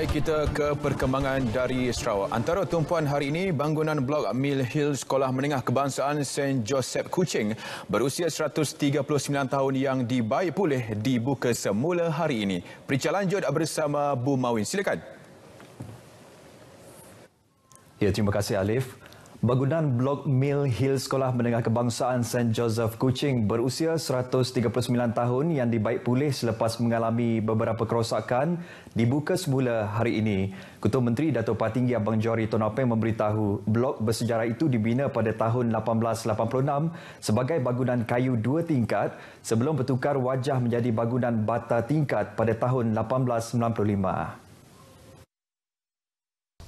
Baik kita ke perkembangan dari Sarawak. Antara tumpuan hari ini, bangunan blok Mill Hill Sekolah Menengah Kebangsaan St. Joseph Kuching berusia 139 tahun yang dibaik pulih dibuka semula hari ini. Perincian lanjut bersama Bu Mawin. Silakan. Ya, terima kasih Alif. Bangunan Blok Mill Hill Sekolah Menengah Kebangsaan St. Joseph Kuching berusia 139 tahun yang dibaik pulih selepas mengalami beberapa kerosakan dibuka semula hari ini. Ketua Menteri Datuk Patinggi Abang Jori Tun Apeng memberitahu blok bersejarah itu dibina pada tahun 1886 sebagai bangunan kayu dua tingkat sebelum bertukar wajah menjadi bangunan bata tingkat pada tahun 1895.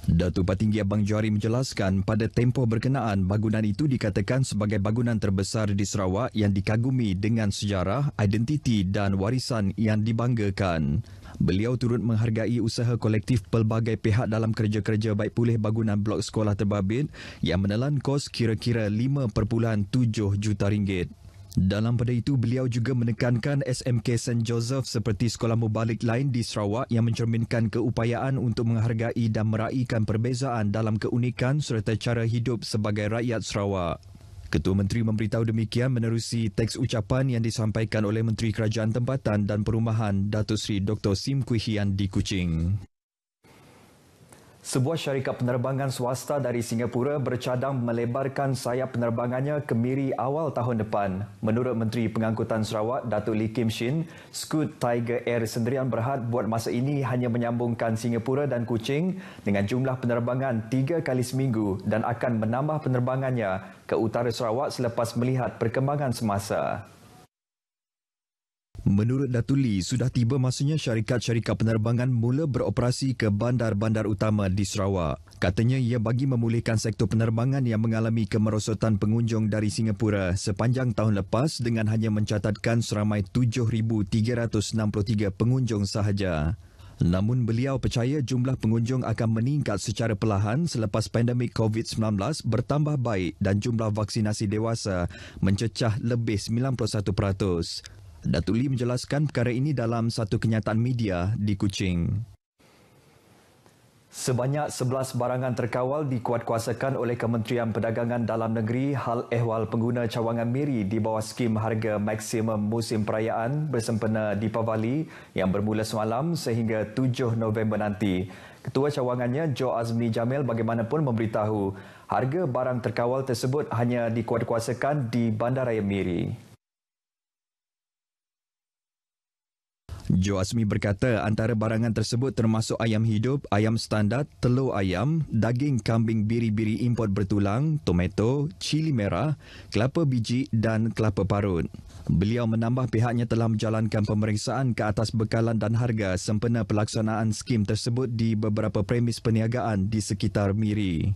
Datu Patinggi Abang Johari menjelaskan pada tempoh berkenaan bangunan itu dikatakan sebagai bangunan terbesar di Sarawak yang dikagumi dengan sejarah, identiti dan warisan yang dibanggakan. Beliau turut menghargai usaha kolektif pelbagai pihak dalam kerja-kerja baik pulih bangunan blok sekolah terbabit yang menelan kos kira-kira 5.7 juta ringgit. Dalam pada itu, beliau juga menekankan SMK St. Joseph seperti sekolah mubalik lain di Sarawak yang mencerminkan keupayaan untuk menghargai dan meraihkan perbezaan dalam keunikan serta cara hidup sebagai rakyat Sarawak. Ketua Menteri memberitahu demikian menerusi teks ucapan yang disampaikan oleh Menteri Kerajaan Tempatan dan Perumahan Datuk Seri Dr. Sim Kuihian di Kuching. Sebuah syarikat penerbangan swasta dari Singapura bercadang melebarkan sayap penerbangannya ke Miri awal tahun depan. Menurut Menteri Pengangkutan Sarawak, Datuk Lee Kim Shin, Scoot Tiger Air Sendirian Berhad buat masa ini hanya menyambungkan Singapura dan Kuching dengan jumlah penerbangan tiga kali seminggu dan akan menambah penerbangannya ke utara Sarawak selepas melihat perkembangan semasa. Menurut Datuli, sudah tiba masanya syarikat-syarikat penerbangan mula beroperasi ke bandar-bandar utama di Sarawak. Katanya ia bagi memulihkan sektor penerbangan yang mengalami kemerosotan pengunjung dari Singapura sepanjang tahun lepas dengan hanya mencatatkan seramai 7,363 pengunjung sahaja. Namun beliau percaya jumlah pengunjung akan meningkat secara perlahan selepas pandemik COVID-19 bertambah baik dan jumlah vaksinasi dewasa mencecah lebih 91%. Datuk Lee menjelaskan perkara ini dalam satu kenyataan media di Kuching. Sebanyak 11 barangan terkawal dikuatkuasakan oleh Kementerian Perdagangan Dalam Negeri hal ehwal pengguna cawangan miri di bawah skim harga maksimum musim perayaan bersempena di Pavali yang bermula semalam sehingga 7 November nanti. Ketua cawangannya Jo Azmi Jamil bagaimanapun memberitahu harga barang terkawal tersebut hanya dikuatkuasakan di Bandaraya Miri. Jo Asmi berkata antara barangan tersebut termasuk ayam hidup, ayam standar, telur ayam, daging kambing biri-biri import bertulang, tomato, cili merah, kelapa biji dan kelapa parut. Beliau menambah pihaknya telah menjalankan pemeriksaan ke atas bekalan dan harga sempena pelaksanaan skim tersebut di beberapa premis perniagaan di sekitar Miri.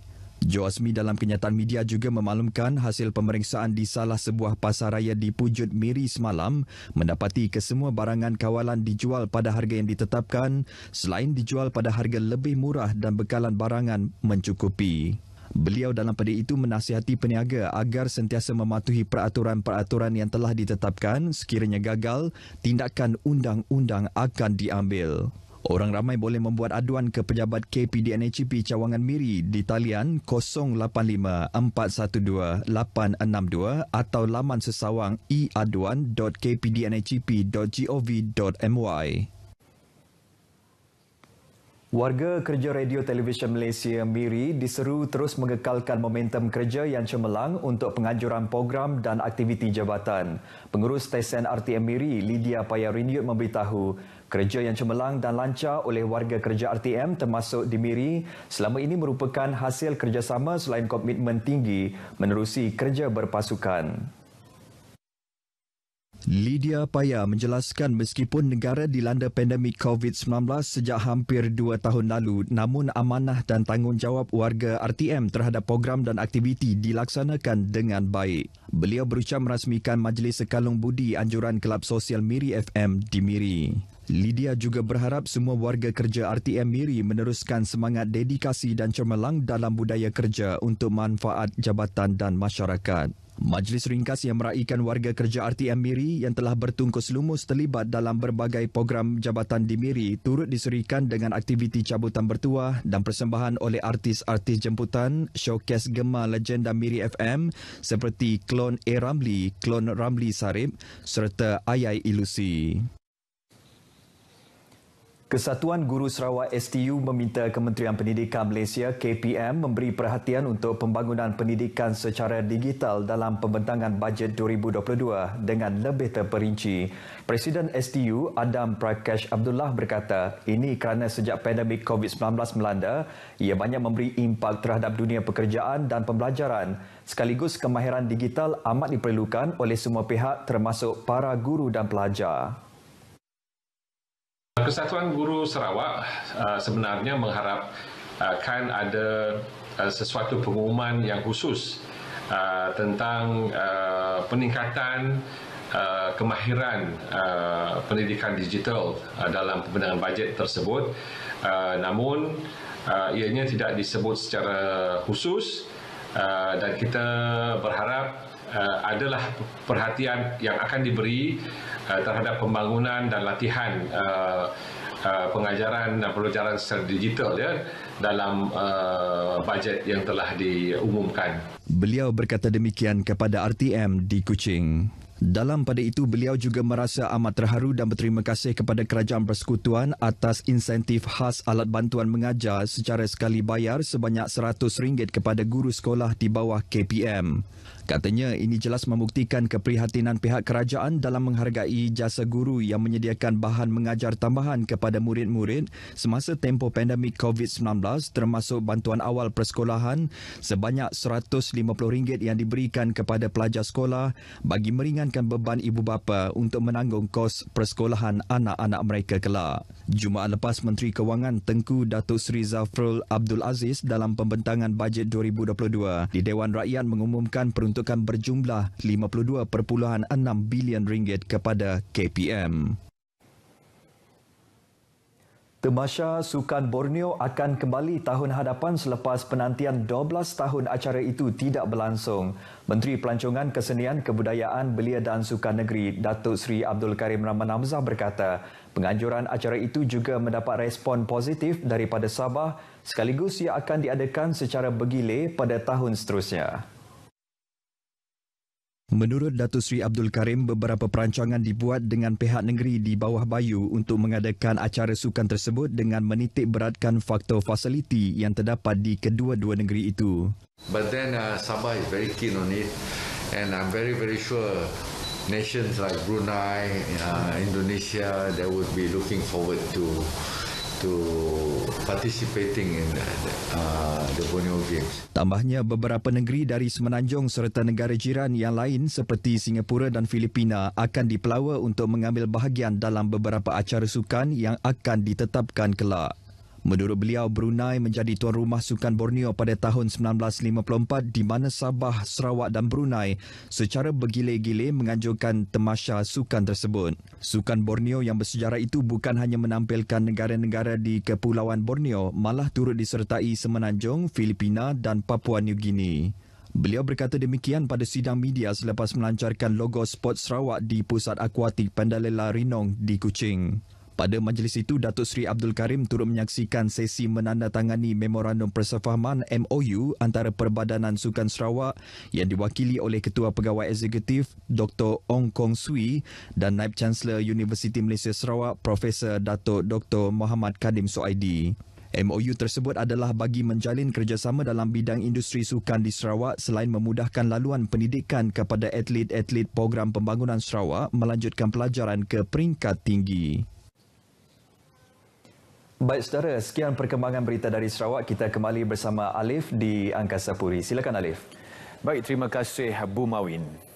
Joasmi dalam kenyataan media juga memaklumkan hasil pemeriksaan di salah sebuah pasar raya di Pujut Miri semalam mendapati kesemua barangan kawalan dijual pada harga yang ditetapkan selain dijual pada harga lebih murah dan bekalan barangan mencukupi. Beliau dalam pada itu menasihati peniaga agar sentiasa mematuhi peraturan-peraturan yang telah ditetapkan sekiranya gagal, tindakan undang-undang akan diambil. Orang ramai boleh membuat aduan ke pejabat KPDNHP Cawangan Miri di talian 0854128662 atau laman sesawang eaduan.kpdnhp.gov.my. Warga kerja Radio Televisyen Malaysia Miri diseru terus mengekalkan momentum kerja yang cemerlang untuk penganjuran program dan aktiviti jabatan. Pengurus Stesen RTM Miri, Lydia Payarinyut memberitahu, kerja yang cemerlang dan lancar oleh warga kerja RTM termasuk di Miri selama ini merupakan hasil kerjasama selain komitmen tinggi menerusi kerja berpasukan. Lydia Paya menjelaskan meskipun negara dilanda pandemik COVID-19 sejak hampir dua tahun lalu, namun amanah dan tanggungjawab warga RTM terhadap program dan aktiviti dilaksanakan dengan baik. Beliau berucap merasmikan Majlis Sekalung Budi Anjuran Kelab Sosial Miri FM di Miri. Lydia juga berharap semua warga kerja RTM Miri meneruskan semangat dedikasi dan cemerlang dalam budaya kerja untuk manfaat jabatan dan masyarakat. Majlis Ringkas yang meraihkan warga kerja RTM Miri yang telah bertungkus lumus terlibat dalam berbagai program jabatan di Miri turut diserikan dengan aktiviti cabutan bertuah dan persembahan oleh artis-artis jemputan showcase gemar legenda Miri FM seperti klon A. Ramli, klon Ramli Sarip serta Ayai Ilusi. Kesatuan Guru Sarawak STU meminta Kementerian Pendidikan Malaysia KPM memberi perhatian untuk pembangunan pendidikan secara digital dalam pembentangan bajet 2022 dengan lebih terperinci. Presiden STU Adam Prakash Abdullah berkata, ini kerana sejak pandemik COVID-19 melanda, ia banyak memberi impak terhadap dunia pekerjaan dan pembelajaran. Sekaligus kemahiran digital amat diperlukan oleh semua pihak termasuk para guru dan pelajar. Kesatuan Guru Sarawak uh, sebenarnya mengharapkan uh, ada uh, sesuatu pengumuman yang khusus tentang peningkatan kemahiran pendidikan digital dalam pembenangan bajet tersebut namun uh, ianya tidak disebut secara khusus dan kita berharap uh, adalah perhatian yang akan diberi uh, terhadap pembangunan dan latihan uh, uh, pengajaran dan pelajaran secara digital ya dalam uh, bajet yang telah diumumkan. Beliau berkata demikian kepada RTM di Kuching. Dalam pada itu beliau juga merasa amat terharu dan berterima kasih kepada Kerajaan Persekutuan atas insentif khas alat bantuan mengajar secara sekali bayar sebanyak RM100 kepada guru sekolah di bawah KPM. Katanya ini jelas membuktikan keprihatinan pihak kerajaan dalam menghargai jasa guru yang menyediakan bahan mengajar tambahan kepada murid-murid semasa tempoh pandemik COVID-19 termasuk bantuan awal persekolahan sebanyak RM150 yang diberikan kepada pelajar sekolah bagi meringankan beban ibu bapa untuk menanggung kos persekolahan anak-anak mereka kelak. Jumaat lepas Menteri Kewangan Tengku Datuk Seri Zafrul Abdul Aziz dalam pembentangan bajet 2022 di Dewan Rakyat mengumumkan peruntukan diperuntukkan berjumlah 52.6 bilion ringgit kepada KPM. Temasha Sukan Borneo akan kembali tahun hadapan selepas penantian 12 tahun acara itu tidak berlangsung. Menteri Pelancongan Kesenian Kebudayaan Belia dan Sukan Negeri Datuk Seri Abdul Karim Rahman Hamzah berkata, penganjuran acara itu juga mendapat respon positif daripada Sabah sekaligus ia akan diadakan secara bergilir pada tahun seterusnya. Menurut Datu Sri Abdul Karim, beberapa perancangan dibuat dengan pihak negeri di bawah bayu untuk mengadakan acara sukan tersebut dengan menitik beratkan faktor fasiliti yang terdapat di kedua-dua negeri itu. But then uh, Sabah is very keen on it and I'm very very sure nations like Brunei, uh, Indonesia, they would be looking forward to to participating in uh, uh, the Borneo Games. Tambahnya beberapa negeri dari semenanjung serta negara jiran yang lain seperti Singapura dan Filipina akan dipelawa untuk mengambil bahagian dalam beberapa acara sukan yang akan ditetapkan kelak. Menurut beliau, Brunei menjadi tuan rumah Sukan Borneo pada tahun 1954 di mana Sabah, Sarawak dan Brunei secara bergilir gile menganjurkan temasha sukan tersebut. Sukan Borneo yang bersejarah itu bukan hanya menampilkan negara-negara di Kepulauan Borneo, malah turut disertai Semenanjung, Filipina dan Papua New Guinea. Beliau berkata demikian pada sidang media selepas melancarkan logo Sport Sarawak di Pusat Akuatik Pandalela Rinong di Kuching. Pada majlis itu, Datuk Seri Abdul Karim turut menyaksikan sesi menandatangani Memorandum Persefahaman MOU antara Perbadanan Sukan Sarawak yang diwakili oleh Ketua Pegawai Eksekutif Dr. Ong Kong Sui dan Naib Chancellor Universiti Malaysia Sarawak Prof. Datuk Dr. Muhammad Kadim Soaidi. MOU tersebut adalah bagi menjalin kerjasama dalam bidang industri sukan di Sarawak selain memudahkan laluan pendidikan kepada atlet-atlet program pembangunan Sarawak melanjutkan pelajaran ke peringkat tinggi. Baik saudara, sekian perkembangan berita dari Sarawak. Kita kembali bersama Alif di Angkasa Puri. Silakan Alif. Baik, terima kasih Bu Mawin.